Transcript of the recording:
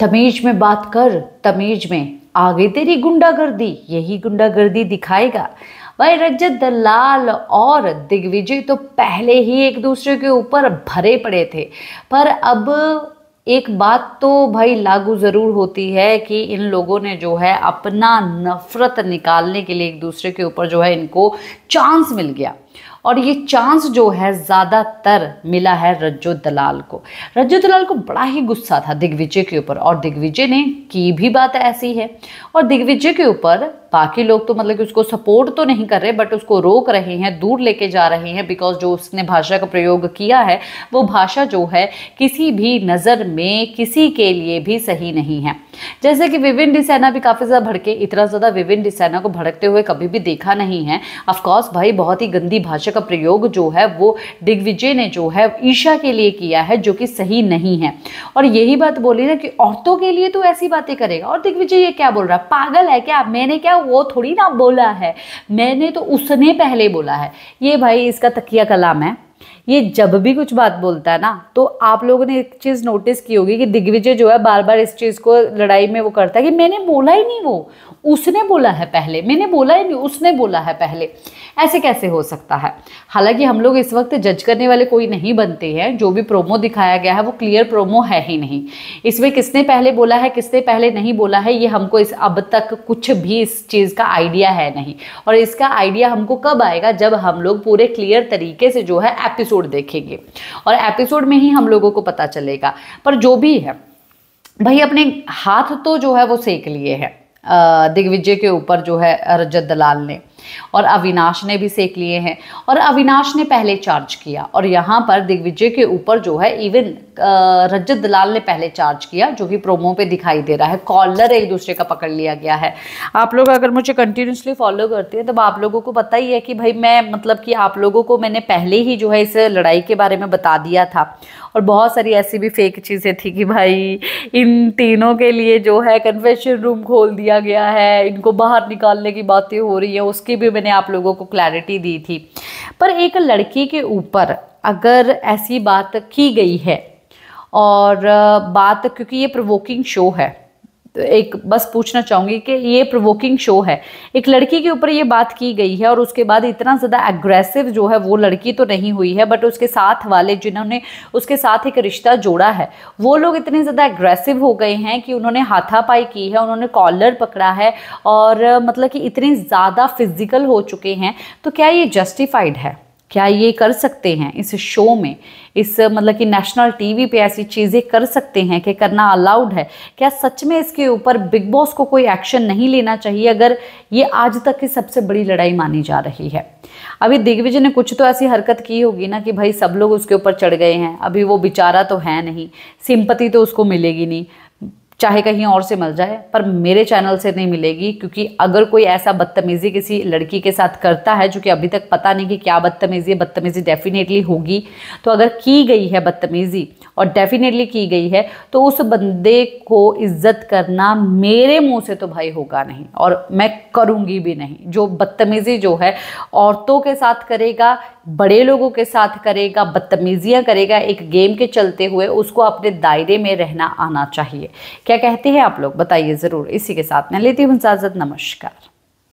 तमीज में बात कर तमीज में आगे तेरी गुंडागर्दी यही गुंडागर्दी दिखाएगा भाई रजत दलाल और दिग्विजय तो पहले ही एक दूसरे के ऊपर भरे पड़े थे पर अब एक बात तो भाई लागू ज़रूर होती है कि इन लोगों ने जो है अपना नफ़रत निकालने के लिए एक दूसरे के ऊपर जो है इनको चांस मिल गया और ये चांस जो है ज़्यादातर मिला है रज्जो दलाल को रज्जो दलाल को बड़ा ही गुस्सा था दिग्विजय के ऊपर और दिग्विजय ने की भी बात ऐसी है और दिग्विजय के ऊपर बाकी लोग तो मतलब कि उसको सपोर्ट तो नहीं कर रहे बट उसको रोक रहे हैं दूर लेके जा रहे हैं बिकॉज जो उसने भाषा का प्रयोग किया है वो भाषा जो है किसी भी नज़र में किसी के लिए भी सही नहीं है जैसे कि विविन डिसैना भी काफ़ी ज़्यादा भड़के इतना ज़्यादा विविन डिसैना को भड़कते हुए कभी भी देखा नहीं है अफकोर्स भाई बहुत ही गंदी भाषा का प्रयोग जो है वो दिग्विजय ने जो है ईशा के लिए किया है जो कि सही नहीं है और यही बात बोली ना कि औरतों के लिए तो ऐसी बातें करेगा और दिग्विजय ये क्या बोल रहा है पागल है क्या मैंने क्या वो थोड़ी ना बोला है मैंने तो उसने पहले बोला है ये भाई इसका तकिया कलाम है ये जब भी कुछ बात बोलता है ना तो आप लोगों ने एक चीज़ नोटिस की होगी कि दिग्विजय जो है बार बार इस चीज़ को लड़ाई में वो करता है कि मैंने बोला ही नहीं वो उसने बोला है पहले मैंने बोला ही नहीं उसने बोला है पहले ऐसे कैसे हो सकता है हालांकि हम लोग इस वक्त जज करने वाले कोई नहीं बनते हैं जो भी प्रोमो दिखाया गया है वो क्लियर प्रोमो है ही नहीं इसमें किसने पहले बोला है किसने पहले नहीं बोला है ये हमको इस अब तक कुछ भी इस चीज़ का आइडिया है नहीं और इसका आइडिया हमको कब आएगा जब हम लोग पूरे क्लियर तरीके से जो है एपिसोड एपिसोड देखेंगे और एपिसोड में ही हम लोगों को पता चलेगा पर जो भी है भाई अपने हाथ तो जो है वो सेक लिए हैं दिग्विजय के ऊपर जो है रजत दलाल ने और अविनाश ने भी सेक लिए हैं और अविनाश ने पहले चार्ज किया और यहाँ पर दिग्विजय के ऊपर जो है इवन रजत दलाल ने पहले चार्ज किया जो कि प्रोमो पे दिखाई दे रहा है कॉलर एक दूसरे का पकड़ लिया गया है आप लोग अगर मुझे कंटिन्यूसली फॉलो करते हैं तो आप लोगों को पता ही है कि भाई मैं मतलब कि आप लोगों को मैंने पहले ही जो है इस लड़ाई के बारे में बता दिया था और बहुत सारी ऐसी भी फेक चीज़ें थी कि भाई इन तीनों के लिए जो है कन्फेशन रूम खोल दिया गया है इनको बाहर निकालने की बातें हो रही है उसकी भी मैंने आप लोगों को क्लैरिटी दी थी पर एक लड़की के ऊपर अगर ऐसी बात की गई है और बात क्योंकि ये प्रोवोकिंग शो है एक बस पूछना चाहूँगी कि ये प्रोवोकिंग शो है एक लड़की के ऊपर ये बात की गई है और उसके बाद इतना ज़्यादा एग्रेसिव जो है वो लड़की तो नहीं हुई है बट उसके साथ वाले जिन्होंने उसके साथ एक रिश्ता जोड़ा है वो लोग इतने ज़्यादा एग्रेसिव हो गए हैं कि उन्होंने हाथापाई की है उन्होंने कॉलर पकड़ा है और मतलब कि इतने ज़्यादा फिजिकल हो चुके हैं तो क्या ये जस्टिफाइड है क्या ये कर सकते हैं इस शो में इस मतलब कि नेशनल टीवी पे ऐसी चीज़ें कर सकते हैं कि करना अलाउड है क्या सच में इसके ऊपर बिग बॉस को कोई एक्शन नहीं लेना चाहिए अगर ये आज तक की सबसे बड़ी लड़ाई मानी जा रही है अभी दिग्विजय ने कुछ तो ऐसी हरकत की होगी ना कि भाई सब लोग उसके ऊपर चढ़ गए हैं अभी वो बेचारा तो है नहीं सिंपति तो उसको मिलेगी नहीं चाहे कहीं और से मिल जाए पर मेरे चैनल से नहीं मिलेगी क्योंकि अगर कोई ऐसा बदतमीज़ी किसी लड़की के साथ करता है जो कि अभी तक पता नहीं कि क्या बदतमीज़ी है बदतमीज़ी डेफिनेटली होगी तो अगर की गई है बदतमीज़ी और डेफिनेटली की गई है तो उस बंदे को इज्जत करना मेरे मुंह से तो भाई होगा नहीं और मैं करूँगी भी नहीं जो बदतमीज़ी जो है औरतों के साथ करेगा बड़े लोगों के साथ करेगा बदतमीज़ियाँ करेगा एक गेम के चलते हुए उसको अपने दायरे में रहना आना चाहिए क्या कहती है आप लोग बताइए ज़रूर इसी के साथ मैं लेती हूँ इजाज़त नमस्कार